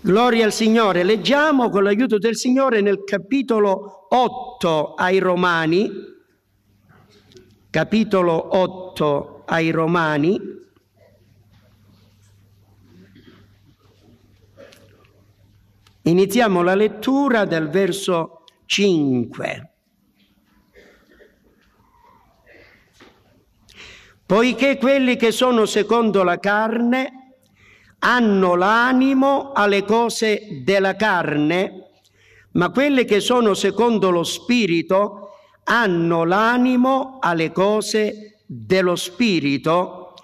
Gloria al Signore. Leggiamo con l'aiuto del Signore nel capitolo 8 ai Romani, capitolo 8 ai Romani, Iniziamo la lettura dal verso 5. Poiché quelli che sono secondo la carne hanno l'animo alle cose della carne, ma quelle che sono secondo lo spirito hanno l'animo alle cose dello spirito,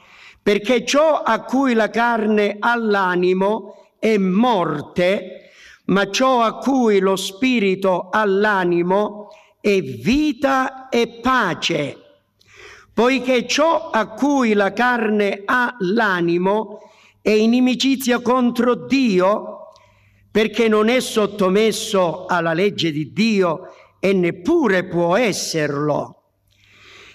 perché ciò a cui la carne ha l'animo è morte, ma ciò a cui lo spirito ha l'animo è vita e pace, poiché ciò a cui la carne ha l'animo è è inimicizia contro Dio perché non è sottomesso alla legge di Dio e neppure può esserlo.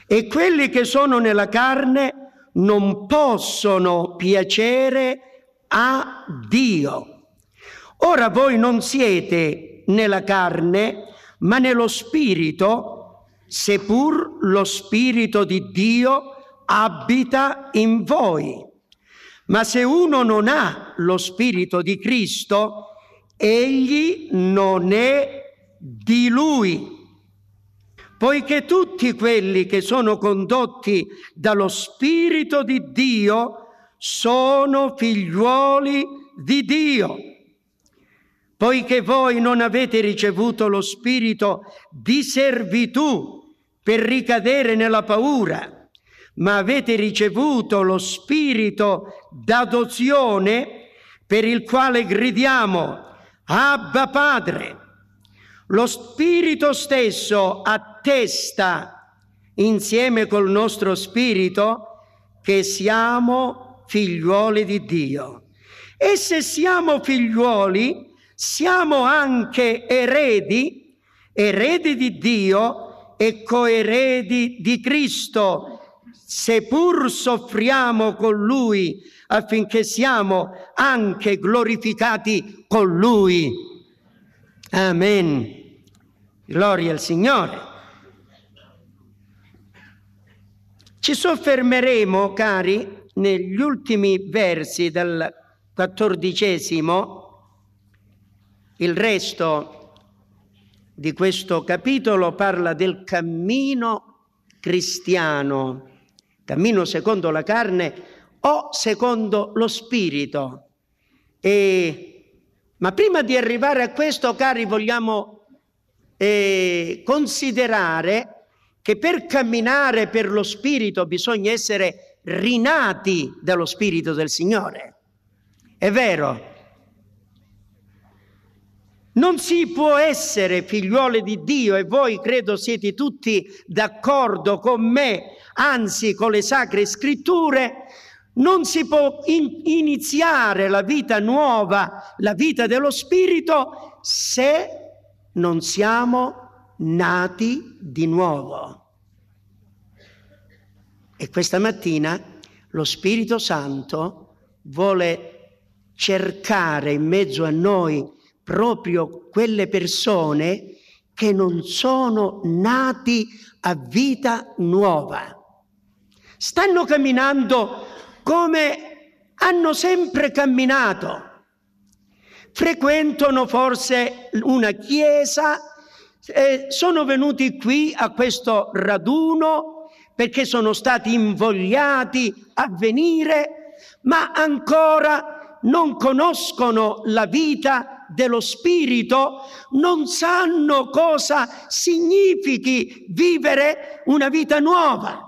E quelli che sono nella carne non possono piacere a Dio. Ora voi non siete nella carne, ma nello spirito, seppur lo spirito di Dio abita in voi. Ma se uno non ha lo Spirito di Cristo, egli non è di lui. Poiché tutti quelli che sono condotti dallo Spirito di Dio sono figliuoli di Dio. Poiché voi non avete ricevuto lo spirito di servitù per ricadere nella paura, ma avete ricevuto lo spirito d'adozione per il quale gridiamo Abba Padre. Lo spirito stesso attesta insieme col nostro spirito che siamo figliuoli di Dio. E se siamo figliuoli, siamo anche eredi, eredi di Dio e coeredi di Cristo seppur soffriamo con Lui, affinché siamo anche glorificati con Lui. Amen. Gloria al Signore. Ci soffermeremo, cari, negli ultimi versi del quattordicesimo, il resto di questo capitolo parla del cammino cristiano cammino secondo la carne o secondo lo spirito. E, ma prima di arrivare a questo, cari, vogliamo eh, considerare che per camminare per lo spirito bisogna essere rinati dallo spirito del Signore. È vero, non si può essere figliuoli di Dio e voi credo siete tutti d'accordo con me, anzi con le sacre scritture, non si può in- iniziare la vita nuova, la vita dello Spirito, se non siamo nati di nuovo. E questa mattina lo Spirito Santo vuole cercare in mezzo a noi proprio quelle persone che non sono nati a vita nuova. Stanno camminando come hanno sempre camminato. Frequentano forse una chiesa, eh, sono venuti qui a questo raduno perché sono stati invogliati a venire, ma ancora non conoscono la vita dello spirito non sanno cosa significhi vivere una vita nuova.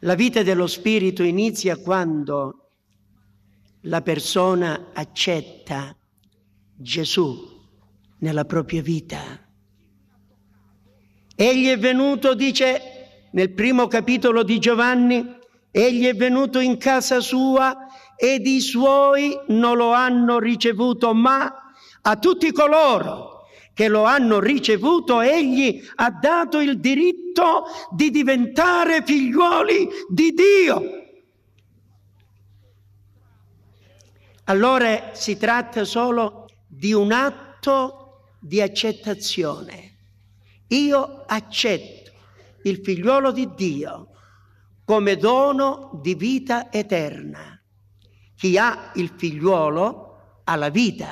La vita dello spirito inizia quando la persona accetta Gesù nella propria vita. Egli è venuto, dice nel primo capitolo di Giovanni, egli è venuto in casa sua ed i suoi non lo hanno ricevuto, ma a tutti coloro che lo hanno ricevuto egli ha dato il diritto di diventare figliuoli di Dio. Allora si tratta solo di un atto di accettazione. Io accetto il figliuolo di Dio come dono di vita eterna chi ha il figliuolo ha la vita.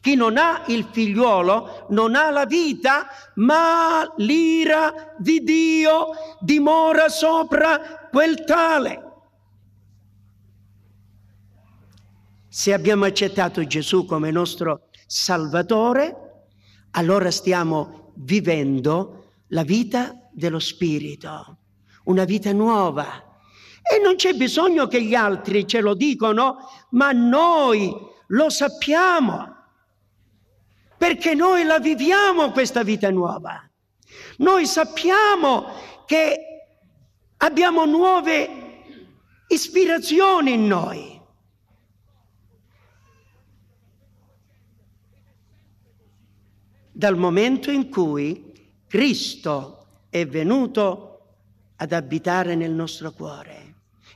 Chi non ha il figliuolo non ha la vita, ma l'ira di Dio dimora sopra quel tale. Se abbiamo accettato Gesù come nostro Salvatore, allora stiamo vivendo la vita dello Spirito, una vita nuova e non c'è bisogno che gli altri ce lo dicono, ma noi lo sappiamo, perché noi la viviamo questa vita nuova. Noi sappiamo che abbiamo nuove ispirazioni in noi. Dal momento in cui Cristo è venuto ad abitare nel nostro cuore.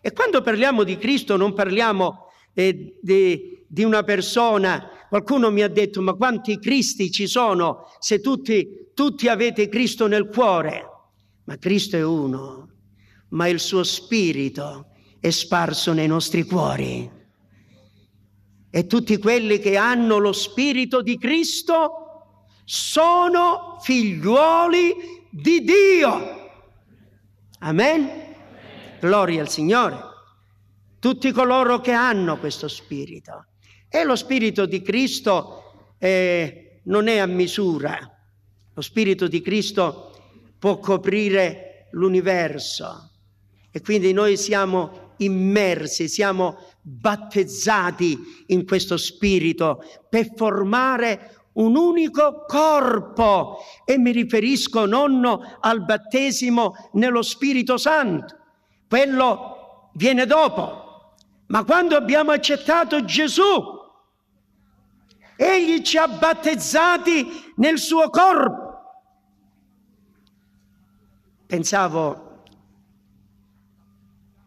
E quando parliamo di Cristo non parliamo eh, di, di una persona, qualcuno mi ha detto ma quanti Cristi ci sono se tutti, tutti avete Cristo nel cuore? Ma Cristo è uno, ma il suo spirito è sparso nei nostri cuori. E tutti quelli che hanno lo spirito di Cristo sono figliuoli di Dio. Amen gloria al Signore. Tutti coloro che hanno questo spirito. E lo spirito di Cristo eh, non è a misura. Lo spirito di Cristo può coprire l'universo. E quindi noi siamo immersi, siamo battezzati in questo spirito per formare un unico corpo e mi riferisco nonno, al battesimo nello Spirito Santo, quello viene dopo. Ma quando abbiamo accettato Gesù, Egli ci ha battezzati nel suo corpo. Pensavo,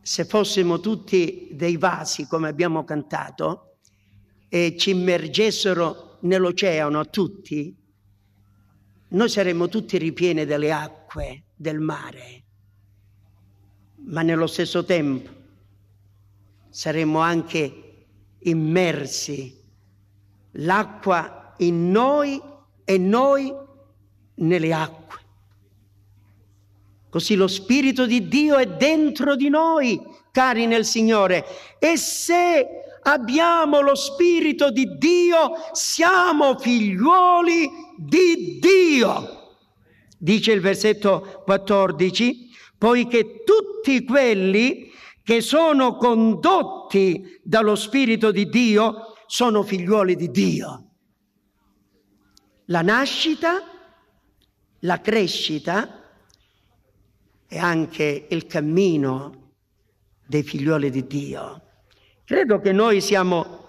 se fossimo tutti dei vasi, come abbiamo cantato, e ci immergessero nell'oceano tutti, noi saremmo tutti ripieni delle acque del mare ma nello stesso tempo saremo anche immersi, l'acqua in noi e noi nelle acque. Così lo Spirito di Dio è dentro di noi, cari nel Signore, e se abbiamo lo Spirito di Dio, siamo figliuoli di Dio. Dice il versetto 14, poiché tutti quelli che sono condotti dallo Spirito di Dio sono figliuoli di Dio. La nascita, la crescita e anche il cammino dei figliuoli di Dio. Credo che noi siamo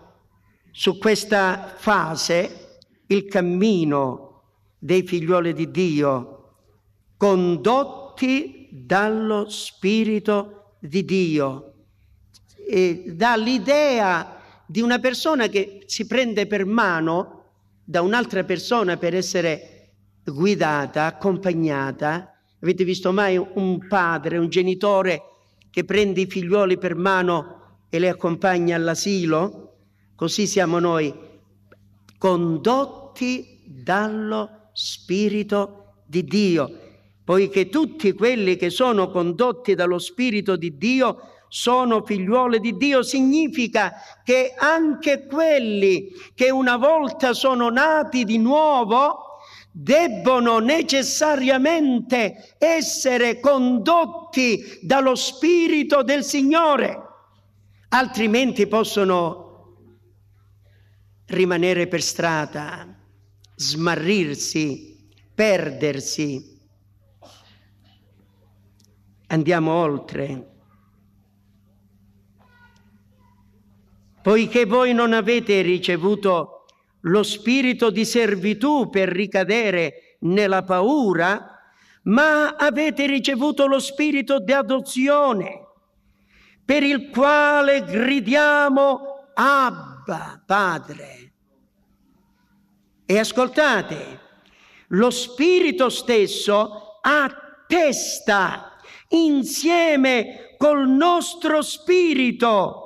su questa fase, il cammino dei figliuoli di Dio, condotti dallo Spirito di Dio, e dall'idea di una persona che si prende per mano da un'altra persona per essere guidata, accompagnata. Avete visto mai un padre, un genitore che prende i figlioli per mano e le accompagna all'asilo? Così siamo noi, condotti dallo Spirito di Dio poiché tutti quelli che sono condotti dallo Spirito di Dio sono figliuole di Dio, significa che anche quelli che una volta sono nati di nuovo debbono necessariamente essere condotti dallo Spirito del Signore, altrimenti possono rimanere per strada, smarrirsi, perdersi andiamo oltre. Poiché voi non avete ricevuto lo spirito di servitù per ricadere nella paura, ma avete ricevuto lo spirito di adozione, per il quale gridiamo Abba, Padre. E ascoltate, lo spirito stesso attesta insieme col nostro spirito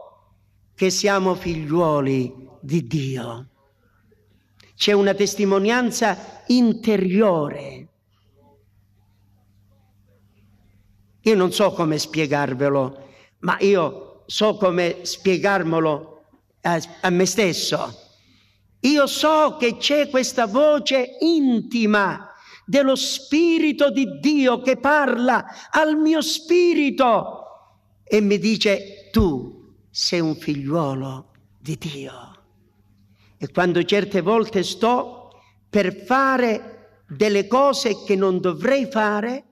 che siamo figliuoli di Dio. C'è una testimonianza interiore. Io non so come spiegarvelo, ma io so come spiegarmelo a, a me stesso. Io so che c'è questa voce intima dello Spirito di Dio che parla al mio spirito e mi dice tu sei un figliuolo di Dio. E quando certe volte sto per fare delle cose che non dovrei fare,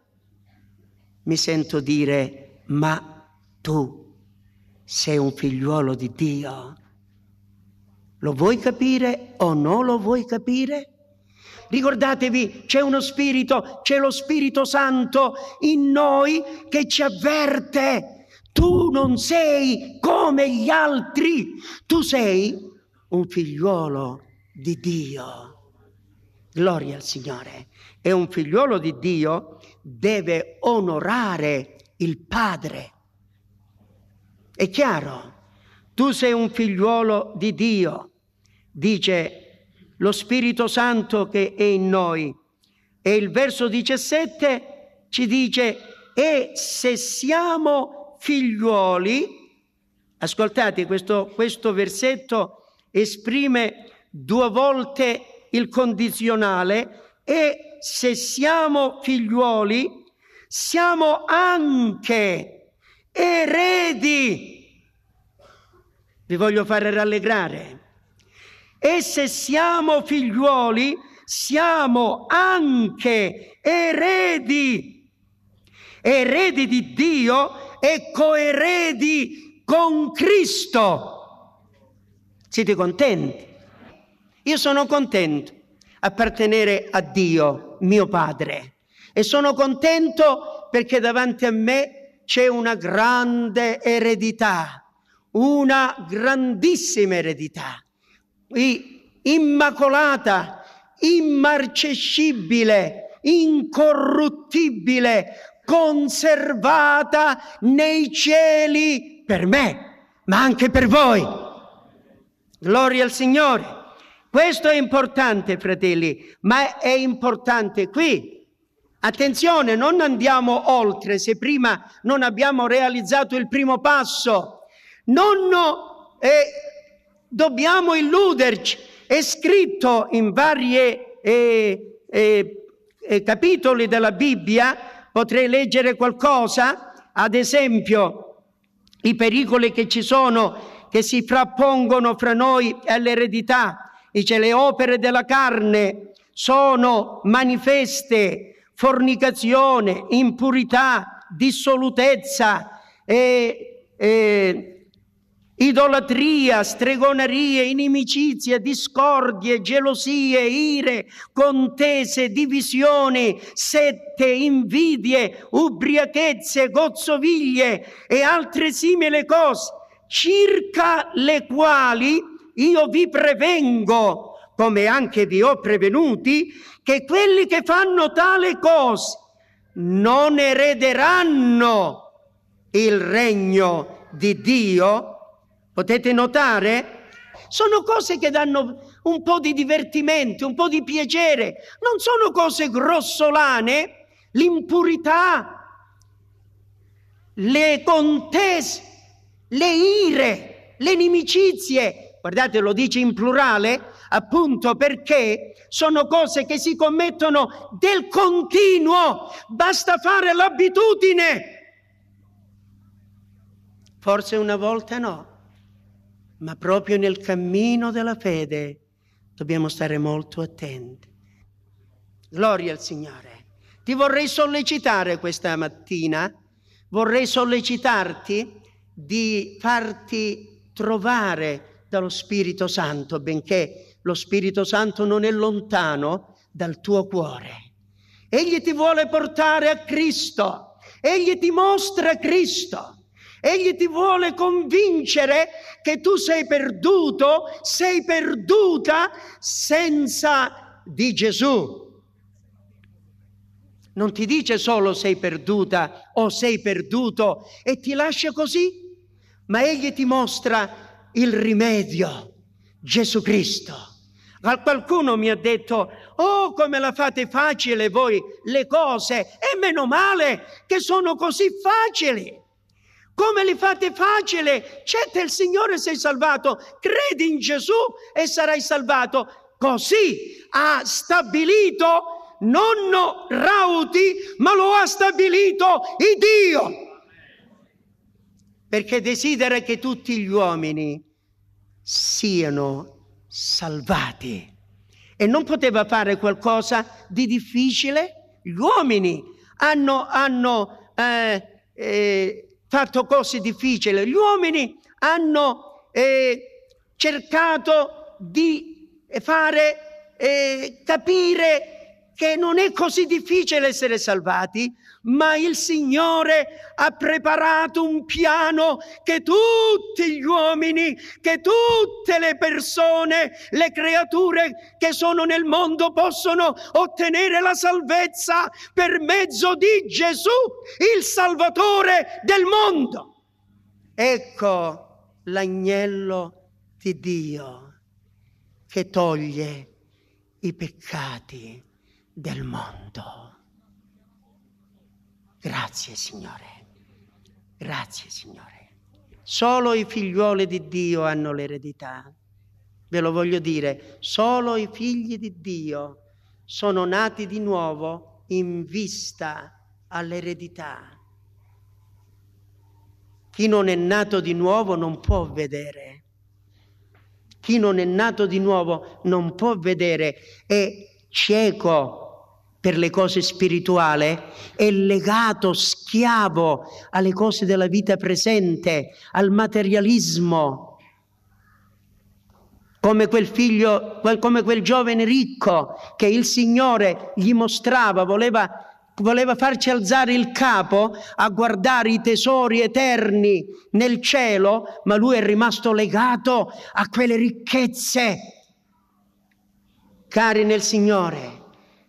mi sento dire ma tu sei un figliuolo di Dio. Lo vuoi capire o non lo vuoi capire? ricordatevi c'è uno spirito, c'è lo Spirito Santo in noi che ci avverte. Tu non sei come gli altri, tu sei un figliuolo di Dio. Gloria al Signore. E un figliuolo di Dio deve onorare il Padre. È chiaro? Tu sei un figliuolo di Dio, dice lo Spirito Santo che è in noi. E il verso 17 ci dice, e se siamo figliuoli, ascoltate questo, questo versetto esprime due volte il condizionale, e se siamo figliuoli, siamo anche eredi. Vi voglio fare rallegrare e se siamo figliuoli, siamo anche eredi, eredi di Dio e coeredi con Cristo. Siete contenti? Io sono contento di appartenere a Dio, mio Padre, e sono contento perché davanti a me c'è una grande eredità, una grandissima eredità immacolata, immarcescibile, incorruttibile, conservata nei cieli per me, ma anche per voi. Gloria al Signore. Questo è importante, fratelli, ma è importante qui. Attenzione, non andiamo oltre se prima non abbiamo realizzato il primo passo. Non eh, dobbiamo illuderci. È scritto in vari eh, eh, eh, capitoli della Bibbia, potrei leggere qualcosa, ad esempio i pericoli che ci sono, che si frappongono fra noi e l'eredità. Dice le opere della carne sono manifeste, fornicazione, impurità, dissolutezza, e, e eh, idolatria, stregonerie, inimicizie, discordie, gelosie, ire, contese, divisioni, sette, invidie, ubriachezze, gozzoviglie e altre simili cose, circa le quali io vi prevengo, come anche vi ho prevenuti, che quelli che fanno tale cose non erederanno il regno di Dio Potete notare? Sono cose che danno un po' di divertimento, un po' di piacere, non sono cose grossolane, l'impurità, le contese, le ire, le nimicizie. Guardate, lo dice in plurale, appunto perché sono cose che si commettono del continuo, basta fare l'abitudine. Forse una volta no, ma proprio nel cammino della fede dobbiamo stare molto attenti. Gloria al Signore. Ti vorrei sollecitare questa mattina, vorrei sollecitarti di farti trovare dallo Spirito Santo, benché lo Spirito Santo non è lontano dal tuo cuore. Egli ti vuole portare a Cristo, egli ti mostra Cristo. Egli ti vuole convincere che tu sei perduto, sei perduta senza di Gesù. Non ti dice solo sei perduta o sei perduto e ti lascia così, ma egli ti mostra il rimedio, Gesù Cristo. Qualcuno mi ha detto, oh come la fate facile voi le cose, e meno male che sono così facili. Come li fate facile? Certo il Signore sei salvato, credi in Gesù e sarai salvato. Così ha stabilito non Rauti, ma lo ha stabilito il Dio. Perché desidera che tutti gli uomini siano salvati. E non poteva fare qualcosa di difficile? Gli uomini hanno, hanno eh, eh, fatto cose difficili, gli uomini hanno eh, cercato di fare eh, capire che non è così difficile essere salvati, ma il Signore ha preparato un piano che tutti gli uomini, che tutte le persone, le creature che sono nel mondo possono ottenere la salvezza per mezzo di Gesù, il Salvatore del mondo. Ecco l'agnello di Dio che toglie i peccati del mondo. Grazie Signore, grazie Signore. Solo i figliuoli di Dio hanno l'eredità. Ve lo voglio dire, solo i figli di Dio sono nati di nuovo in vista all'eredità. Chi non è nato di nuovo non può vedere. Chi non è nato di nuovo non può vedere, è cieco per le cose spirituali, è legato, schiavo alle cose della vita presente, al materialismo, come quel figlio, come quel giovane ricco che il Signore gli mostrava, voleva, voleva farci alzare il capo a guardare i tesori eterni nel cielo, ma lui è rimasto legato a quelle ricchezze. Cari nel Signore,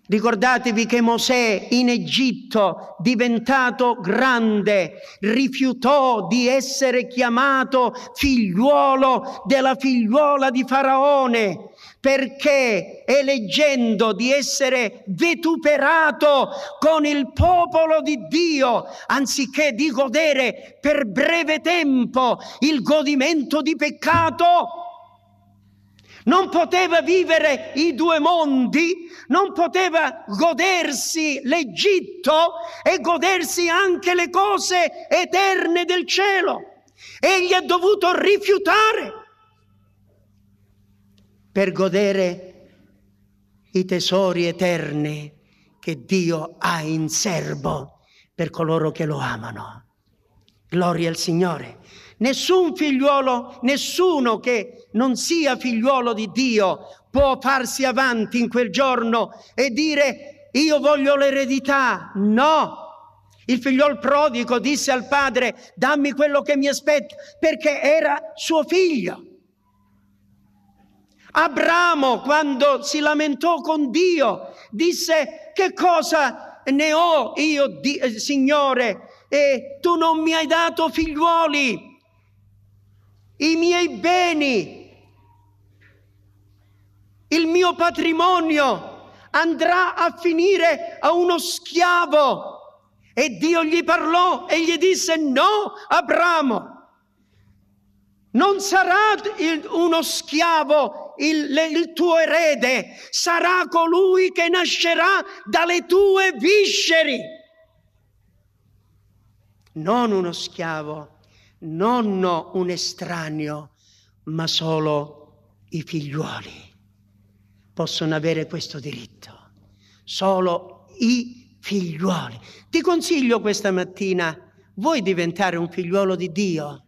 Ricordatevi che Mosè in Egitto, diventato grande, rifiutò di essere chiamato figliuolo della figliuola di Faraone, perché eleggendo di essere vituperato con il popolo di Dio, anziché di godere per breve tempo il godimento di peccato, non poteva vivere i due mondi, non poteva godersi l'Egitto e godersi anche le cose eterne del cielo. Egli ha dovuto rifiutare per godere i tesori eterni che Dio ha in serbo per coloro che lo amano. Gloria al Signore. Nessun figliuolo, nessuno che non sia figliuolo di Dio può farsi avanti in quel giorno e dire io voglio l'eredità. No! Il figliol prodigo disse al padre dammi quello che mi aspetta perché era suo figlio. Abramo quando si lamentò con Dio disse che cosa ne ho io, di- eh, Signore, e tu non mi hai dato figliuoli i miei beni, il mio patrimonio andrà a finire a uno schiavo. E Dio gli parlò e gli disse, no, Abramo, non sarà il, uno schiavo il, il tuo erede, sarà colui che nascerà dalle tue visceri. Non uno schiavo non un estraneo, ma solo i figliuoli possono avere questo diritto, solo i figliuoli. Ti consiglio questa mattina, vuoi diventare un figliuolo di Dio?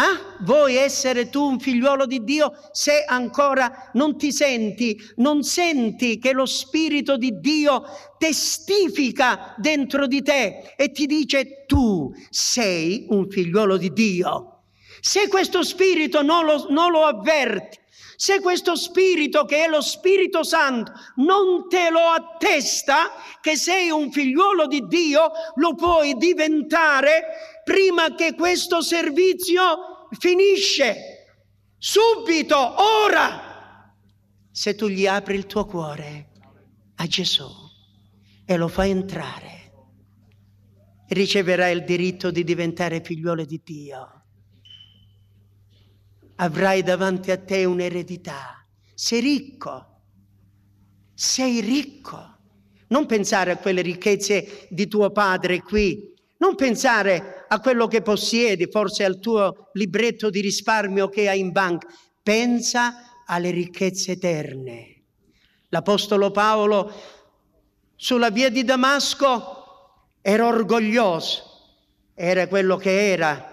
Ah, vuoi essere tu un figliuolo di Dio se ancora non ti senti, non senti che lo Spirito di Dio testifica dentro di te e ti dice tu sei un figliuolo di Dio. Se questo Spirito non lo, non lo avverti, se questo Spirito, che è lo Spirito Santo, non te lo attesta che sei un figliuolo di Dio, lo puoi diventare prima che questo servizio finisce. Subito, ora, se tu gli apri il tuo cuore a Gesù e lo fai entrare, riceverai il diritto di diventare figliuolo di Dio avrai davanti a te un'eredità. Sei ricco, sei ricco. Non pensare a quelle ricchezze di tuo padre qui, non pensare a quello che possiedi, forse al tuo libretto di risparmio che hai in banca. Pensa alle ricchezze eterne. L'Apostolo Paolo sulla via di Damasco era orgoglioso, era quello che era,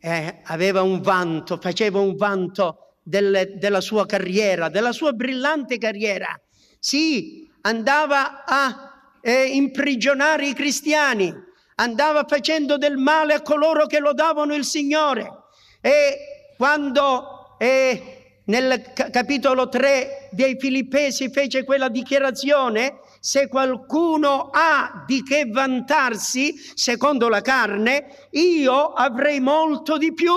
eh, aveva un vanto, faceva un vanto delle, della sua carriera, della sua brillante carriera. Sì, andava a eh, imprigionare i cristiani, andava facendo del male a coloro che lodavano il Signore. E quando eh, nel capitolo 3 dei Filippesi fece quella dichiarazione, se qualcuno ha di che vantarsi, secondo la carne, io avrei molto di più.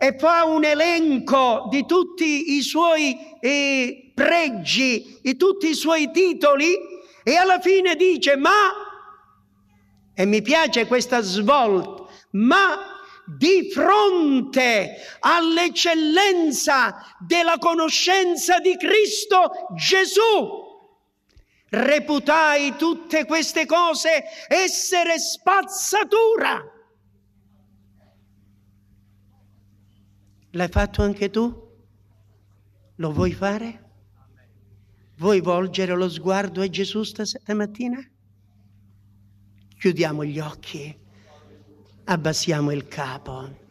E fa un elenco di tutti i suoi eh, pregi, di tutti i suoi titoli, e alla fine dice, ma, e mi piace questa svolta, ma di fronte all'eccellenza della conoscenza di Cristo Gesù. Reputai tutte queste cose essere spazzatura. L'hai fatto anche tu? Lo vuoi fare? Vuoi volgere lo sguardo a Gesù stamattina? Chiudiamo gli occhi abbassiamo il capo.